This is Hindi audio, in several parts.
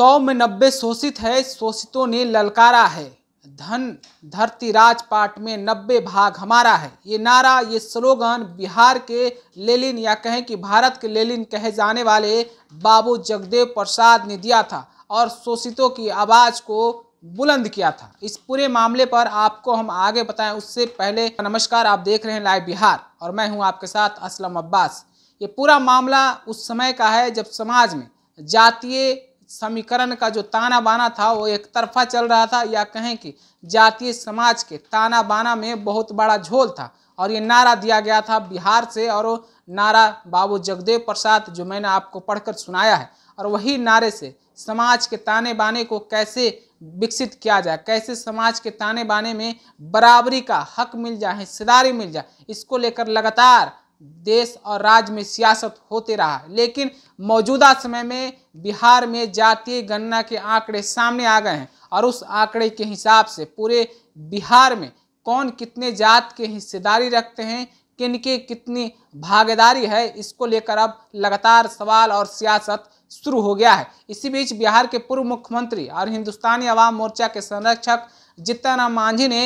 सौ में नब्बे शोषित है शोषितों ने ललकारा है धन धरती राजपाट में नब्बे भाग हमारा है ये नारा ये स्लोगन बिहार के लेलिन या कहें कि भारत के लेलिन कहे जाने वाले बाबू जगदेव प्रसाद ने दिया था और शोषितों की आवाज़ को बुलंद किया था इस पूरे मामले पर आपको हम आगे बताएं उससे पहले नमस्कार आप देख रहे हैं लाइव बिहार और मैं हूं आपके साथ असलम अब्बास ये पूरा मामला उस समय का है जब समाज में जातीय समीकरण का जो ताना बाना था वो एक तरफा चल रहा था या कहें कि जातीय समाज के ताना बाना में बहुत बड़ा झोल था और ये नारा दिया गया था बिहार से और वो नारा बाबू जगदेव प्रसाद जो मैंने आपको पढ़कर सुनाया है और वही नारे से समाज के ताने बाने को कैसे विकसित किया जाए कैसे समाज के ताने बाने में बराबरी का हक मिल जाए हिस्सेदारी मिल जाए इसको लेकर लगातार देश और राज्य में सियासत होते रहा लेकिन मौजूदा समय में बिहार में जातीय गणना के आंकड़े सामने आ गए हैं और उस आंकड़े के हिसाब से पूरे बिहार में कौन कितने जात के हिस्सेदारी रखते हैं की कितनी भागीदारी है इसको लेकर अब लगातार सवाल और सियासत शुरू हो गया है इसी बीच बिहार के पूर्व मुख्यमंत्री और हिंदुस्तानी आवाम मोर्चा के संरक्षक जितन राम मांझी ने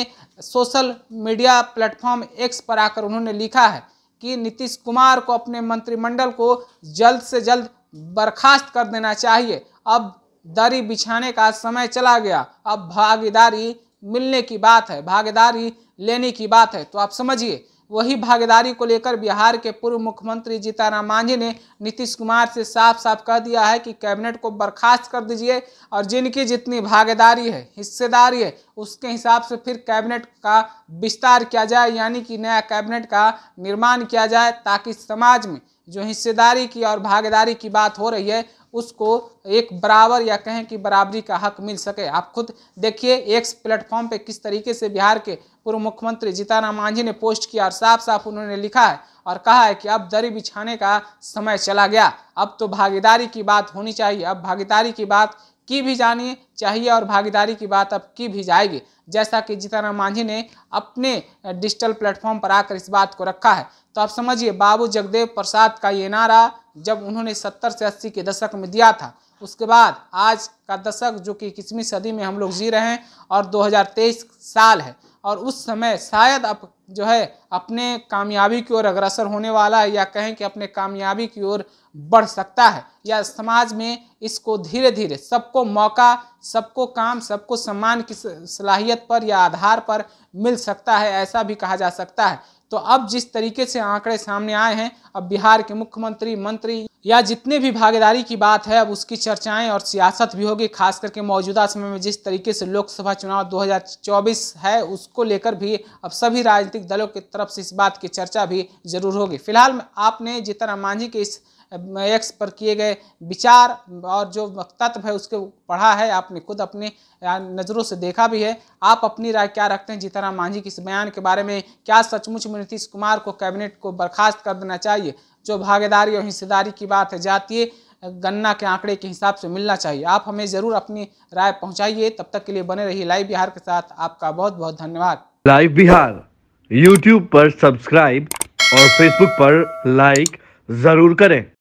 सोशल मीडिया प्लेटफॉर्म एक्स पर आकर उन्होंने लिखा है कि नीतीश कुमार को अपने मंत्रिमंडल को जल्द से जल्द बर्खास्त कर देना चाहिए अब दरी बिछाने का समय चला गया अब भागीदारी मिलने की बात है भागीदारी लेने की बात है तो आप समझिए वही भागीदारी को लेकर बिहार के पूर्व मुख्यमंत्री जीताराम मांझी ने नीतीश कुमार से साफ साफ कह दिया है कि कैबिनेट को बर्खास्त कर दीजिए और जिनकी जितनी भागीदारी है हिस्सेदारी है उसके हिसाब से फिर कैबिनेट का विस्तार किया जाए यानी कि नया कैबिनेट का निर्माण किया जाए ताकि समाज में जो हिस्सेदारी की और भागीदारी की बात हो रही है उसको एक बराबर या कहें कि बराबरी का हक मिल सके आप खुद देखिए एक्स प्लेटफॉर्म पे किस तरीके से बिहार के पूर्व मुख्यमंत्री जीताराम मांझी ने पोस्ट किया और साफ साफ उन्होंने लिखा है और कहा है कि अब दरी बिछाने का समय चला गया अब तो भागीदारी की बात होनी चाहिए अब भागीदारी की बात की भी जानी चाहिए और भागीदारी की बात अब की भी जाएगी जैसा कि जीताराम मांझी ने अपने डिजिटल प्लेटफॉर्म पर आकर इस बात को रखा है तो आप समझिए बाबू जगदेव प्रसाद का ये नारा जब उन्होंने सत्तर से अस्सी के दशक में दिया था उसके बाद आज का दशक जो कि इक्कीसवीं सदी में हम लोग जी रहे हैं और 2023 साल है और उस समय शायद अब जो है अपने कामयाबी की ओर अग्रसर होने वाला है या कहें कि अपने कामयाबी की ओर बढ़ सकता है या समाज में इसको धीरे धीरे सबको मौका सबको काम सबको सम्मान की सलाहियत पर या आधार पर मिल सकता है ऐसा भी कहा जा सकता है तो अब जिस तरीके से आंकड़े सामने आए हैं अब बिहार के मुख्यमंत्री मंत्री या जितने भी भागीदारी की बात है अब उसकी चर्चाएं और सियासत भी होगी खास करके मौजूदा समय में जिस तरीके से लोकसभा चुनाव 2024 है उसको लेकर भी अब सभी राजनीतिक दलों की तरफ से इस बात की चर्चा भी जरूर होगी फिलहाल आपने जीतन राम मांझी के इस एक्स पर किए गए विचार और जो तत्व है उसके पढ़ा है आपने खुद अपने नज़रों से देखा भी है आप अपनी राय क्या रखते हैं जीताराम मांझी के इस बयान के बारे में क्या सचमुच में नीतीश कुमार को कैबिनेट को बर्खास्त कर देना चाहिए जो भागीदारी और हिस्सेदारी की बात है जातीय गन्ना के आंकड़े के हिसाब से मिलना चाहिए आप हमें ज़रूर अपनी राय पहुंचाइए तब तक के लिए बने रहिए लाइव बिहार के साथ आपका बहुत बहुत धन्यवाद लाइव बिहार यूट्यूब पर सब्सक्राइब और फेसबुक पर लाइक ज़रूर करें